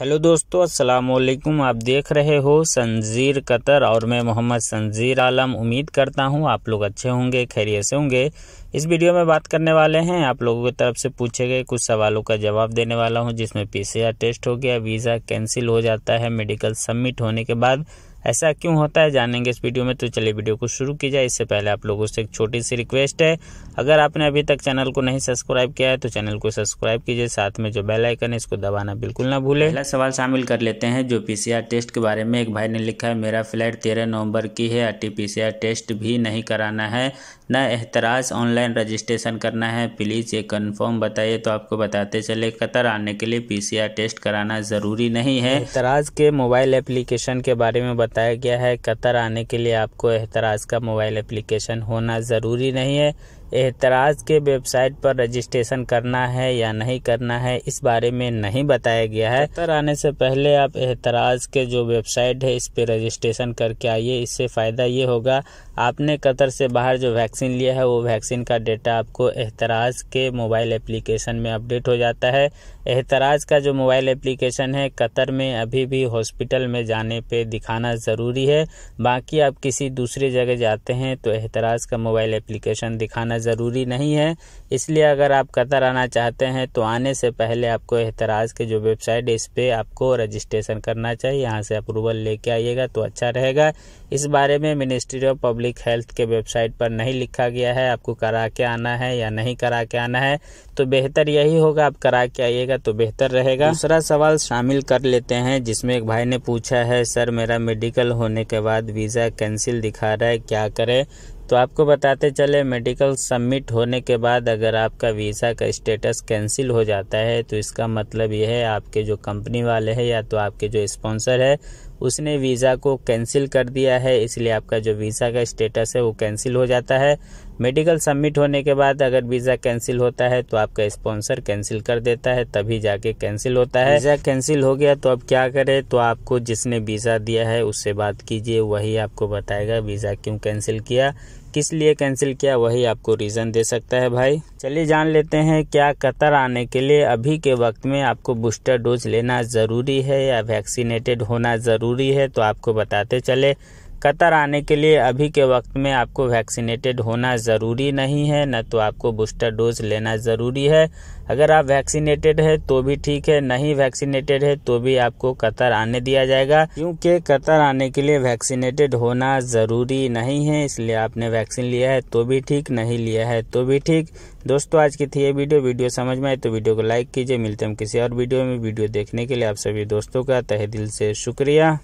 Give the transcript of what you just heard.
hello दोस्तों अस्सलाम वालेकुम आप देख रहे हो संजीर कतर और मैं मोहम्मद संजीर आलम उम्मीद करता हूं आप लोग अच्छे होंगे खैरियत से होंगे इस वीडियो में बात करने वाले हैं आप लोगों की तरफ से पूछे गए कुछ सवालों का जवाब देने वाला हूं जिसमें पीसीआर टेस्ट हो गया वीज़ा कैंसिल हो जाता है मेडिकल सबमिट होने के बाद ऐसा क्यों होता है जानेंगे इस वीडियो में तो चलिए वीडियो को शुरू की जाए इससे पहले आप लोगों से एक छोटी सी रिक्वेस्ट है अगर आपने अभी तक चैनल को नहीं सब्सक्राइब किया है तो चैनल को सब्सक्राइब कीजिए साथ में जो बेल आइकन है इसको दबाना बिल्कुल ना भूले पहला सवाल शामिल कर लेते हैं जो पीसीआर टेस्ट के बारे में एक भाई ने लिखा है मेरा फ्लाइट तेरह नवम्बर की है आर टी टेस्ट भी नहीं कराना है न एहतराज ऑनलाइन रजिस्ट्रेशन करना है प्लीज़ ये कन्फर्म बताइए तो आपको बताते चले कतर आने के लिए पी टेस्ट कराना ज़रूरी नहीं है एहतराज के मोबाइल एप्लीकेशन के बारे में बताया गया है कतर आने के लिए आपको एहतराज़ का मोबाइल एप्लीकेशन होना ज़रूरी नहीं है एतराज़ के वेबसाइट पर रजिस्ट्रेशन करना है या नहीं करना है इस बारे में नहीं बताया गया है उत्तर आने से पहले आप एतराज़ के जो वेबसाइट है इस पर रजिस्ट्रेशन करके आइए इससे फ़ायदा ये होगा आपने कतर से बाहर जो वैक्सीन लिया है वो वैक्सीन का डेटा आपको एतराज़ के मोबाइल एप्लीकेशन में अपडेट हो जाता है एतराज़ का जो मोबाइल एप्लीकेशन है कतर में अभी भी हॉस्पिटल में जाने पे दिखाना ज़रूरी है बाकी आप किसी दूसरी जगह जाते हैं तो एतराज़ का मोबाइल एप्लीकेशन दिखाना करना ज़रूरी नहीं है इसलिए अगर आप कतर आना चाहते हैं तो आने से पहले आपको एहतराज़ के जो वेबसाइट है इस पर आपको रजिस्ट्रेशन करना चाहिए यहाँ से अप्रूवल लेके आइएगा तो अच्छा रहेगा इस बारे में मिनिस्ट्री ऑफ पब्लिक हेल्थ के वेबसाइट पर नहीं लिखा गया है आपको करा के आना है या नहीं करा के आना है तो बेहतर यही होगा आप करा के आइएगा तो बेहतर रहेगा दूसरा सवाल शामिल कर लेते हैं जिसमें एक भाई ने पूछा है सर मेरा मेडिकल होने के बाद वीज़ा कैंसिल दिखा रहा है क्या करें तो आपको बताते चले मेडिकल सबमिट होने के बाद अगर आपका वीज़ा का स्टेटस कैंसिल हो जाता है तो इसका मतलब यह है आपके जो कंपनी वाले हैं या तो आपके जो स्पॉन्सर है उसने वीज़ा को कैंसिल कर दिया है इसलिए आपका जो वीज़ा का स्टेटस है वो कैंसिल हो जाता है मेडिकल सबमिट होने के बाद अगर वीज़ा कैंसिल होता है तो आपका स्पॉन्सर कैंसिल कर देता है तभी जाके कैंसिल होता है वीज़ा कैंसिल हो गया तो अब क्या करें तो आपको जिसने वीज़ा दिया है उससे बात कीजिए वही आपको बताएगा वीज़ा क्यों कैंसिल किया किस लिए कैंसिल किया वही आपको रीज़न दे सकता है भाई चलिए जान लेते हैं क्या कतर आने के लिए अभी के वक्त में आपको बूस्टर डोज लेना ज़रूरी है या वैक्सीनेटेड होना ज़रूरी है तो आपको बताते चले कतर आने के लिए अभी के वक्त में आपको वैक्सीनेटेड होना ज़रूरी नहीं है न तो आपको बूस्टर डोज लेना ज़रूरी है अगर आप वैक्सीनेटेड है तो भी ठीक है नहीं वैक्सीनेटेड है तो भी आपको कतर आने दिया जाएगा क्योंकि कतर आने के लिए वैक्सीनेटेड होना ज़रूरी नहीं है इसलिए आपने वैक्सीन लिया है तो भी ठीक नहीं लिया है तो भी ठीक दोस्तों आज की थी ये वीडियो वीडियो समझ में आए तो वीडियो को लाइक कीजिए मिलते हम किसी और वीडियो में वीडियो देखने के लिए आप सभी दोस्तों का तहे दिल से शुक्रिया